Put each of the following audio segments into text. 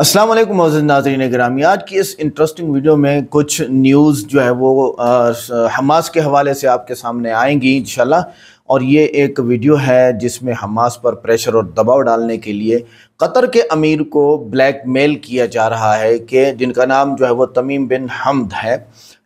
अस्सलाम वालेकुम नाजरीन ग्रामी आज की इस इंटरेस्टिंग वीडियो में कुछ न्यूज़ जो है वो हमास के हवाले से आपके सामने आएंगी इंशाल्लाह और ये एक वीडियो है जिसमें हमास पर प्रेशर और दबाव डालने के लिए कतर के अमीर को ब्लैक मेल किया जा रहा है कि जिनका नाम जो है वो तमीम बिन हमद है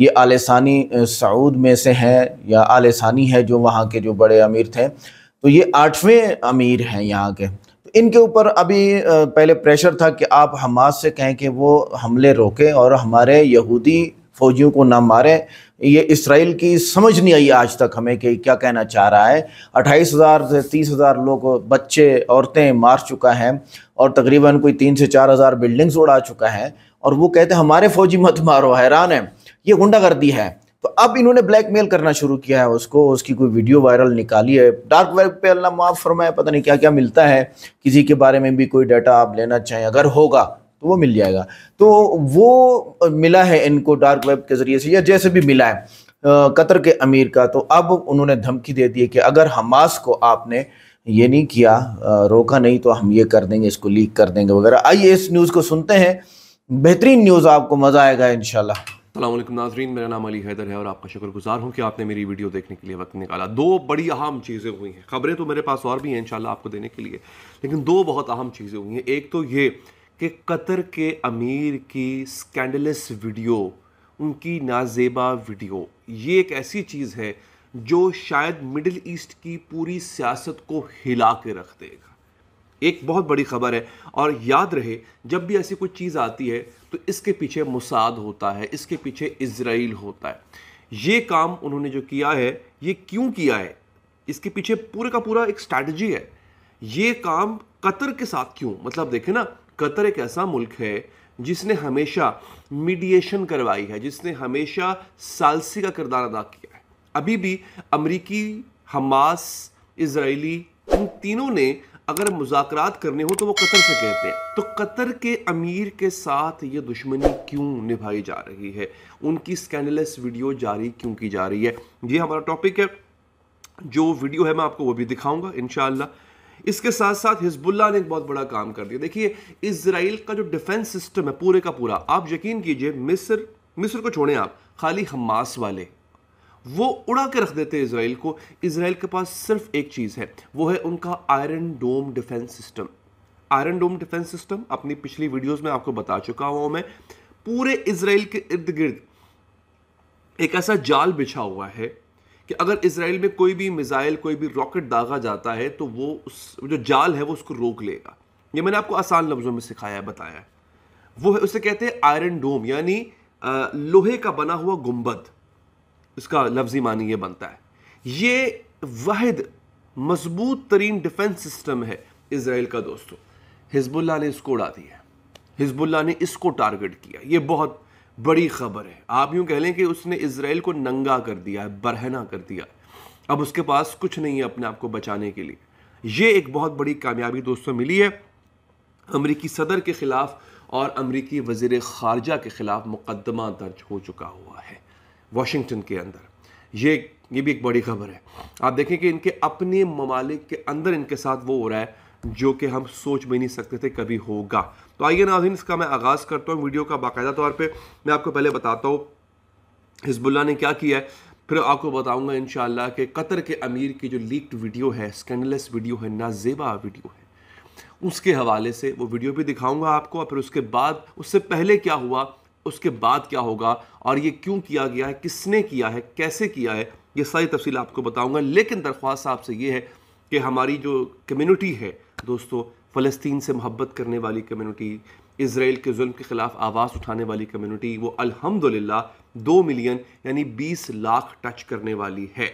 ये आलिसानी सऊद में से हैं या आलिसानी है जो वहाँ के जो बड़े अमीर थे तो ये आठवें अमीर हैं यहाँ के इनके ऊपर अभी पहले प्रेशर था कि आप हमास से कहें कि वो हमले रोकें और हमारे यहूदी फौजियों को ना मारें ये इसराइल की समझ नहीं आई आज तक हमें कि क्या कहना चाह रहा है अट्ठाईस हज़ार से तीस हज़ार लोग बच्चे औरतें मार चुका है और तकरीबन कोई तीन से चार हज़ार बिल्डिंग्स उड़ा चुका है और वो कहते हैं हमारे फौजी मत मारो हैरान है ये गुंडागर्दी है तो अब इन्होंने ब्लैकमेल करना शुरू किया है उसको उसकी कोई वीडियो वायरल निकाली है डार्क वेब पे अल्लाह माफ़ फरमाए पता नहीं क्या क्या मिलता है किसी के बारे में भी कोई डाटा आप लेना चाहें अगर होगा तो वो मिल जाएगा तो वो मिला है इनको डार्क वेब के ज़रिए से या जैसे भी मिला है कतर के अमीर का तो अब उन्होंने धमकी दे दी है कि अगर हमास को आपने ये नहीं किया रोका नहीं तो हम ये कर देंगे इसको लीक कर देंगे वगैरह आइए इस न्यूज़ को सुनते हैं बेहतरीन न्यूज़ आपको मज़ा आएगा इन अल्लाम नाजरीन मेरा नाम अली हैदर है और आपका शुक्रगुजार हूँ कि आपने मेरी वीडियो देखने के लिए वक्त निकाला दो बड़ी अहम चीज़ें हुई हैं खबरें तो मेरे पास और भी हैं इंशाल्लाह आपको देने के लिए लेकिन दो बहुत अहम चीज़ें हुई हैं एक तो ये कि कतर के अमीर की स्कैंडलस वीडियो उनकी नाजेबा वीडियो ये एक ऐसी चीज़ है जो शायद मिडिल ईस्ट की पूरी सियासत को हिला के रख देगा एक बहुत बड़ी खबर है और याद रहे जब भी ऐसी कोई चीज़ आती है तो इसके पीछे मुसाद होता है इसके पीछे इसराइल होता है ये काम उन्होंने जो किया है ये क्यों किया है इसके पीछे पूरे का पूरा एक स्ट्रैटी है ये काम कतर के साथ क्यों मतलब देखें ना कतर एक ऐसा मुल्क है जिसने हमेशा मीडिएशन करवाई है जिसने हमेशा सालसी का किरदार अदा किया है अभी भी अमरीकी हमास इसराइली इन तीनों ने अगर मुजात करने हो तो वो कतर से कहते हैं तो कतर के अमीर के साथ ये दुश्मनी क्यों निभाई जा रही है उनकी स्कैंडलेस वीडियो जारी क्यों की जा रही है ये हमारा टॉपिक है जो वीडियो है मैं आपको वो भी दिखाऊंगा इन इसके साथ साथ हिजबुल्ला ने एक बहुत बड़ा काम कर दिया देखिए इसराइल का जो डिफेंस सिस्टम है पूरे का पूरा आप यकीन कीजिए मिस्र मिस्र को छोड़ें आप खाली हमास वाले वो उड़ा के रख देते हैं इसराइल को इसराइल के पास सिर्फ एक चीज़ है वो है उनका Iron Dome defense system Iron Dome defense system अपनी पिछली वीडियोस में आपको बता चुका हूं मैं पूरे इसराइल के इर्द गिर्द एक ऐसा जाल बिछा हुआ है कि अगर इसराइल में कोई भी मिज़ाइल कोई भी रॉकेट दागा जाता है तो वो उस जो जाल है वो उसको रोक लेगा ये मैंने आपको आसान लफ्ज़ों में सिखाया है बताया वो है उसे कहते हैं आयरन डोम यानी लोहे का बना हुआ गुम्बद इसका लफ्ज़ी मानी ये बनता है ये वाद मजबूत तरीन डिफेंस सिस्टम है इसराइल का दोस्तों हिजबुल्ला ने इसको उड़ा दिया हिजबुल्ला ने इसको टारगेट किया ये बहुत बड़ी खबर है आप यूं कह लें कि उसने इसराइल को नंगा कर दिया है बरहना कर दिया अब उसके पास कुछ नहीं है अपने आप को बचाने के लिए ये एक बहुत बड़ी कामयाबी दोस्तों मिली है अमरीकी सदर के ख़िलाफ़ और अमरीकी वजीर ख़ारजा के ख़िलाफ़ मुकदमा दर्ज हो चुका हुआ है वाशिंगटन के अंदर ये ये भी एक बड़ी खबर है आप देखें कि इनके अपने ममालिक के अंदर इनके साथ वो हो रहा है जो कि हम सोच भी नहीं सकते थे कभी होगा तो आइए नाजिन इसका मैं आगाज़ करता हूँ वीडियो का बाकायदा तौर पर मैं आपको पहले बताता हूँ हिजबुल्ला ने क्या किया है फिर आपको बताऊँगा इन कि कतर के अमीर की जो लीक्ड वीडियो है स्कैंडलेस वीडियो है नाजेबा वीडियो है उसके हवाले से वो वीडियो भी दिखाऊंगा आपको और फिर उसके बाद उससे पहले क्या हुआ उसके बाद क्या होगा और ये क्यों किया गया है किसने किया है कैसे किया है ये सारी तफसील आपको बताऊंगा लेकिन दरख्वास्त आपसे ये है कि हमारी जो कम्यूनिटी है दोस्तों फ़लस्तीन से मोहब्बत करने वाली कम्यूनिटी इसराइल के जुल्म के ख़िलाफ़ आवाज़ उठाने वाली कम्यूनिटी वो अल्हम्दुलिल्लाह दो मिलियन यानी बीस लाख टच करने वाली है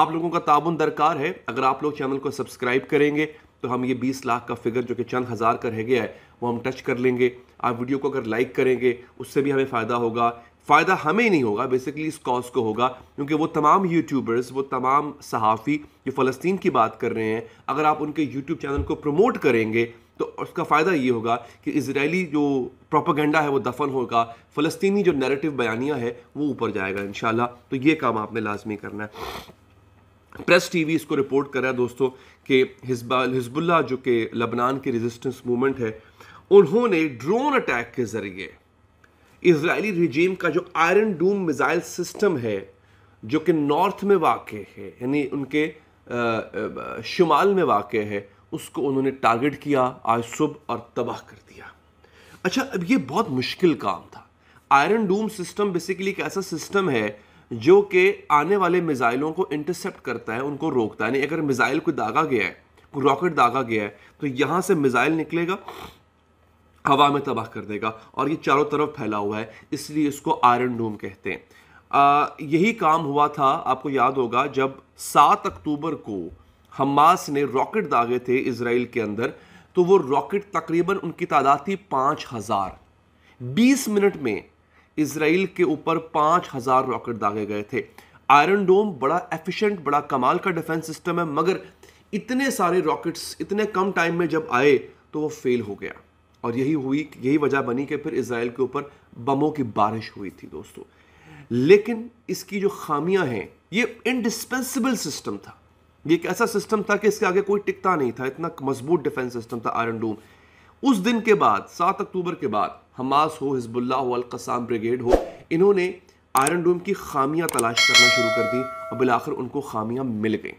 आप लोगों का ताबन दरकार है अगर आप लोग चैनल को सब्सक्राइब करेंगे तो हम ये बीस लाख का फिगर जो कि चंद हज़ार का रह गया है वो हम टच कर लेंगे आप वीडियो को अगर लाइक करेंगे उससे भी हमें फ़ायदा होगा फ़ायदा हमें नहीं होगा बेसिकली इस कॉज को होगा क्योंकि वो तमाम यूट्यूबर्स वो तमाम सहाफ़ी जो फ़लस्तीन की बात कर रहे हैं अगर आप उनके यूट्यूब चैनल को प्रमोट करेंगे तो उसका फ़ायदा ये होगा कि इसराइली जो प्रोपागेंडा है वो दफन होगा फ़लस्तीनी जो नरेटिव बयानिया है वो ऊपर जाएगा इन तो ये काम आपने लाजमी करना है प्रेस टीवी इसको रिपोर्ट कर रहा है दोस्तों कि हिजबा हिजबुल्ला जो कि लबनान के रेजिस्टेंस मूवमेंट है उन्होंने ड्रोन अटैक के ज़रिए इसराइली रिजीम का जो आयरन डूम मिज़ाइल सिस्टम है जो कि नॉर्थ में वाक़ है यानी उनके शुमाल में वाक़ है उसको उन्होंने टारगेट किया आज सुबह और तबाह कर दिया अच्छा अब ये बहुत मुश्किल काम था आयरन डूम सिस्टम बेसिकली एक ऐसा सिस्टम है जो कि आने वाले मिज़ाइलों को इंटरसेप्ट करता है उनको रोकता है यानी अगर मिज़ाइल को दागा गया है रॉकेट दागा गया है तो यहाँ से मिज़ाइल निकलेगा हवा में तबाह कर देगा और ये चारों तरफ फैला हुआ है इसलिए इसको आयरन डोम कहते हैं आ, यही काम हुआ था आपको याद होगा जब सात अक्टूबर को हमास ने रॉकेट दागे थे इसराइल के अंदर तो वो रॉकेट तकरीबन उनकी तादाद थी पाँच हज़ार बीस मिनट में इसराइल के ऊपर पाँच हज़ार रॉकेट दागे गए थे आयरन डोम बड़ा एफिशिएंट बड़ा कमाल का डिफेंस सिस्टम है मगर इतने सारे रॉकेट्स इतने कम टाइम में जब आए तो वो फेल हो गया और यही हुई यही वजह बनी कि फिर इसराइल के ऊपर बमों की बारिश हुई थी दोस्तों लेकिन इसकी जो खामियां हैं ये इंडिस्पेंसिबल सिस्टम था ये एक ऐसा सिस्टम था कि इसके आगे कोई टिकता नहीं था इतना मजबूत डिफेंस सिस्टम था आयरन डोम उस दिन के बाद सात अक्टूबर के बाद हमास हो हिजबुल्ला हो अलकसाम ब्रिगेड हो इन्होंने आयरन डोम की खामियां तलाश करना शुरू कर दी और बिलाखिर उनको खामियां मिल गई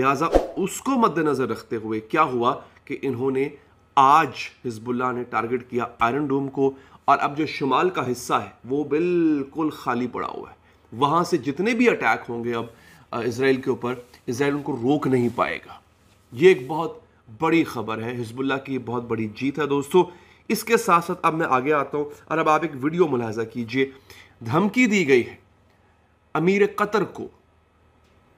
लिहाजा उसको मद्देनज़र रखते हुए क्या हुआ कि इन्होंने आज हिजबुल्ला ने टारगेट किया आयरन डोम को और अब जो शुमाल का हिस्सा है वो बिल्कुल खाली पड़ा हुआ है वहाँ से जितने भी अटैक होंगे अब इसराइल के ऊपर इसराइल उनको रोक नहीं पाएगा ये एक बहुत बड़ी खबर है हिजबुल्ला की बहुत बड़ी जीत है दोस्तों इसके साथ साथ अब मैं आगे आता हूँ और अब आप एक वीडियो मुलाजा कीजिए धमकी दी गई है अमीर कतर को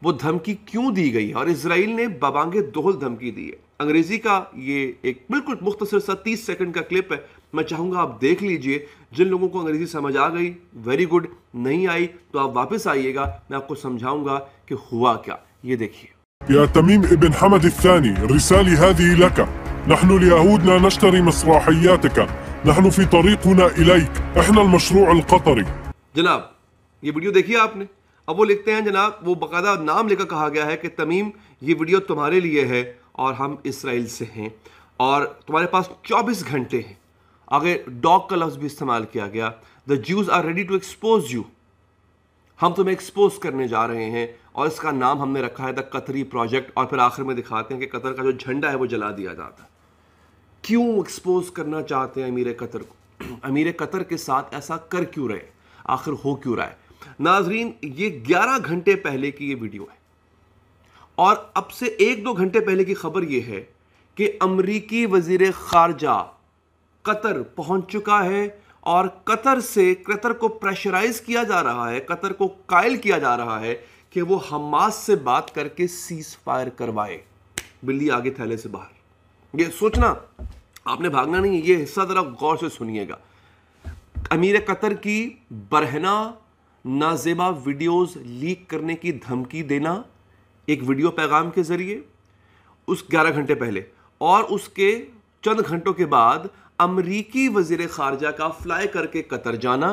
वो धमकी क्यों दी गई है और इसराइल ने बबांगे दोहल धमकी दी है अंग्रेज़ी का ये एक बिल्कुल मुख्तर सा तीस सेकंड का क्लिप है मैं चाहूंगा आप देख लीजिए जिन लोगों को अंग्रेज़ी समझ आ गई वेरी गुड नहीं आई तो आप वापस आइएगा मैं आपको समझाऊंगा कि हुआ क्या ये देखिए يا تميم ابن حمد الثاني رسالي هذه لك نحن اليهود لا نشتري مسرحياتك نحن في طريقنا إليك احنا المشروع القطري जनाब ये वीडियो देखिए आपने अब वो लिखते हैं जनाब वो बकायदा नाम लेकर कहा गया है कि तमीम ये वीडियो तुम्हारे लिए है और हम इसराइल से हैं और तुम्हारे पास 24 घंटे हैं आगे डॉग का लफ्ज़ भी इस्तेमाल किया गया the Jews are ready to expose you हम तुम्हें एक्सपोज करने जा रहे हैं और इसका नाम हमने रखा है द कतरी प्रोजेक्ट और फिर आखिर में दिखाते हैं कि कतर का जो झंडा है वो जला दिया जाता क्यों एक्सपोज करना चाहते हैं अमीर कतर को अमीर कतर के साथ ऐसा कर क्यों रहे आखिर हो क्यों रहा है नाजरीन ये 11 घंटे पहले की ये वीडियो है और अब से एक दो घंटे पहले की खबर यह है कि अमरीकी वजीर खारजा कतर पहुंच चुका है और कतर से कतर को प्रेशराइज किया जा रहा है कतर को कायल किया जा रहा है कि वो हमास से बात करके सीज फायर करवाए बिल्ली आगे थैले से बाहर ये सोचना आपने भागना नहीं है ये हिस्सा ज़रा गौर से सुनिएगा अमीर कतर की बरहना नाजेबा वीडियोस लीक करने की धमकी देना एक वीडियो पैगाम के ज़रिए उस 11 घंटे पहले और उसके चंद घंटों के बाद अमरीकी वजीर खारजा का फ्लाई करके कतर जाना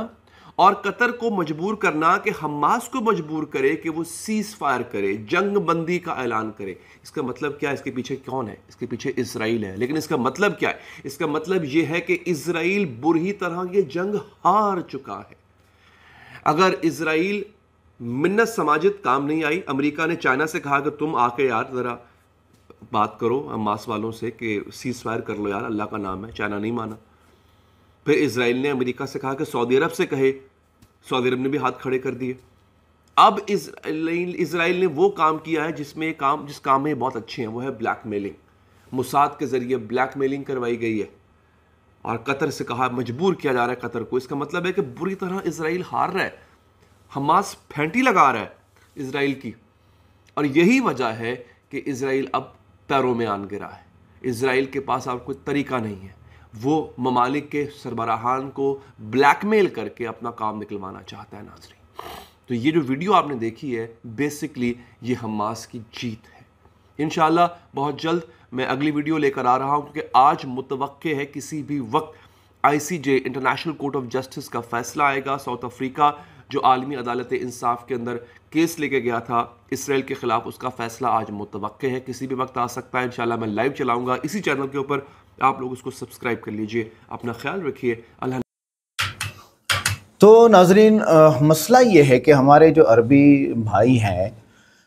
और कतर को मजबूर करना कि हमास को मजबूर करे कि वो सीज फायर करे जंग बंदी का ऐलान करे इसका मतलब क्या है इसके पीछे कौन है इसके पीछे इसराइल है लेकिन इसका मतलब क्या है इसका मतलब ये है कि इसराइल बुरी तरह ये जंग हार चुका है अगर इसराइल मिन्नत समाजित काम नहीं आई अमेरिका ने चाइना से कहा कि तुम आके यार ज़रा बात करो मास वालों से कि सीज फायर कर लो यार अल्लाह का नाम है चाइना नहीं माना फिर इसराइल ने अमेरिका से कहा कि सऊदी अरब से कहे सऊदी अरब ने भी हाथ खड़े कर दिए अब इसराइल इसराइल ने वो काम किया है जिसमें काम जिस काम में बहुत अच्छे हैं वो है ब्लैक मेलिंग मुसाद के ज़रिए ब्लैक मेलिंग करवाई गई है और कतर से कहा मजबूर किया जा रहा है कतर को इसका मतलब है कि बुरी तरह इसराइल हार रहा है हमास फेंटी लगा रहा है इसराइल की और यही वजह है कि इसराइल अब पैरों में आन गिरा है इसराइल के पास अब कोई तरीका नहीं है वो ममालिक के सरबराहान को ब्लैकमेल करके अपना काम निकलवाना चाहता है नाजरी तो ये जो वीडियो आपने देखी है बेसिकली ये हमास की जीत है इन बहुत जल्द मैं अगली वीडियो लेकर आ रहा हूँ क्योंकि आज मुतव है किसी भी वक्त ICJ international court of justice का फैसला आएगा साउथ अफ्रीका जो आलमी अदालत इंसाफ के अंदर केस लेके गया था इसराइल के ख़िलाफ़ उसका फ़ैसला आज मुतव है किसी भी वक्त आ सकता है इन मैं लाइव चलाऊँगा इसी चैनल के ऊपर आप लोग उसको सब्सक्राइब कर लीजिए अपना ख्याल रखिए अल्लाह तो नाजरीन मसला ये है कि हमारे जो अरबी भाई हैं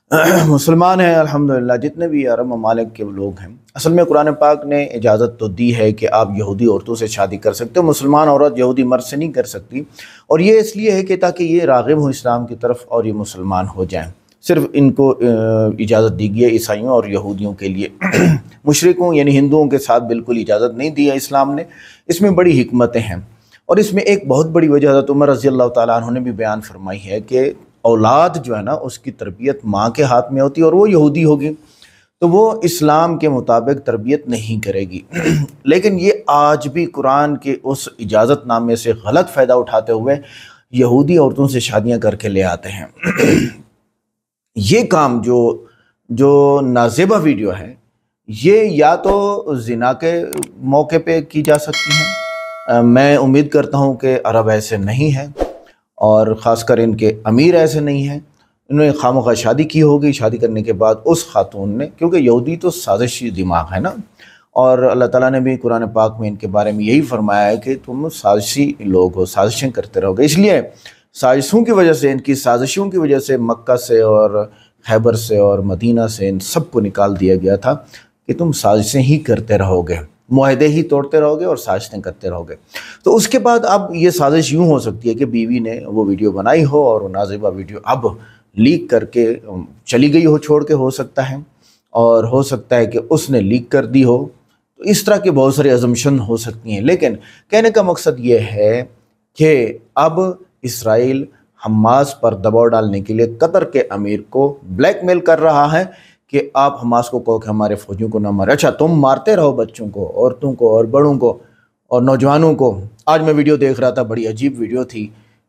मुसलमान हैं अल्हम्दुलिल्लाह जितने भी अरब ममालिक के लोग हैं असल में कुरान पाक ने इजाज़त तो दी है कि आप यहूदी औरतों से शादी कर सकते हो मुसलमान औरत यहूदी मर्द से नहीं कर सकती और ये इसलिए है कि ताकि ये रागब हो इस्लाम की तरफ और ये मुसलमान हो जाएं सिर्फ इनको इजाज़त दी गई है ईसाइयों और यहूदियों के लिए मुशरकों यानी हिंदुओं के साथ बिल्कुल इजाज़त नहीं दी है इस्लाम ने इसमें बड़ी हमतें हैं और इसमें एक बहुत बड़ी वजह हज़रत उमर रज़ी अल्लाह ने भी बयान फरमाई है कि औलाद जो है ना उसकी तरबियत माँ के हाथ में होती है और वो यहूदी होगी तो वो इस्लाम के मुताबिक तरबियत नहीं करेगी लेकिन ये आज भी कुरान के उस इजाज़तनामे से गलत फ़ायदा उठाते हुए यहूदी औरतों से शादियां करके ले आते हैं ये काम जो जो नाजेबा वीडियो है ये या तो जिना के मौके पे की जा सकती है मैं उम्मीद करता हूँ कि अरब ऐसे नहीं है और ख़ासकर इनके अमीर ऐसे नहीं हैं इन्होंने खाम शादी की होगी शादी करने के बाद उस खातून ने क्योंकि यहूदी तो साजिशी दिमाग है ना और अल्लाह ताला ने भी कुरान पाक में इनके बारे में यही फरमाया है कि तुम साजिशी लोग हो साजिशें करते रहोगे इसलिए साजिशों की वजह से इनकी साजिशों की वजह से मक्का से और खैबर से और मदीना से इन सबको निकाल दिया गया था कि तुम साजिशें ही करते रहोगे माहदे ही तोड़ते रहोगे और साजिशें करते रहोगे तो उसके बाद अब ये साजिश यूँ हो सकती है कि बीवी ने वो वीडियो बनाई हो और नाजिबा वीडियो अब लीक करके चली गई हो छोड़ के हो सकता है और हो सकता है कि उसने लीक कर दी हो तो इस तरह के बहुत सारे अजम्पन हो सकती हैं लेकिन कहने का मकसद ये है कि अब इसराइल हमास पर दबाव डालने के लिए कतर के अमीर को ब्लैकमेल कर रहा है कि आप हमास को कहो कि हमारे फौजियों को ना मारे अच्छा तुम मारते रहो बच्चों को औरतों को और बड़ों को और नौजवानों को आज मैं वीडियो देख रहा था बड़ी अजीब वीडियो थी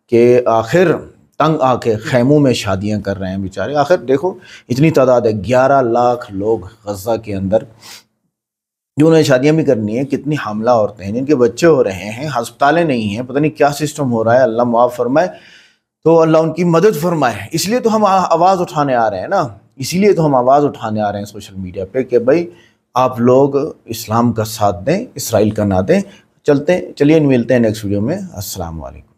कि आखिर तंग आके खैमों में शादियां कर रहे हैं बेचारे आखिर देखो इतनी तादाद है ग्यारह लाख लोग गजा के अंदर जो उन्हें शादियां भी करनी है कितनी हमला औरतें हैं जिनके बच्चे हो रहे हैं हस्पतालें नहीं हैं पता नहीं क्या सिस्टम हो रहा है अल्लाह मुआफ़ फरमाए तो अल्लाह उनकी मदद फरमाए इसलिए तो हम आवाज़ उठाने आ रहे हैं ना इसीलिए तो हम आवाज़ उठाने आ रहे हैं सोशल मीडिया पे कि भाई आप लोग इस्लाम का साथ दें इसराइल का ना दें चलते चलिए मिलते हैं नेक्स्ट वीडियो में असल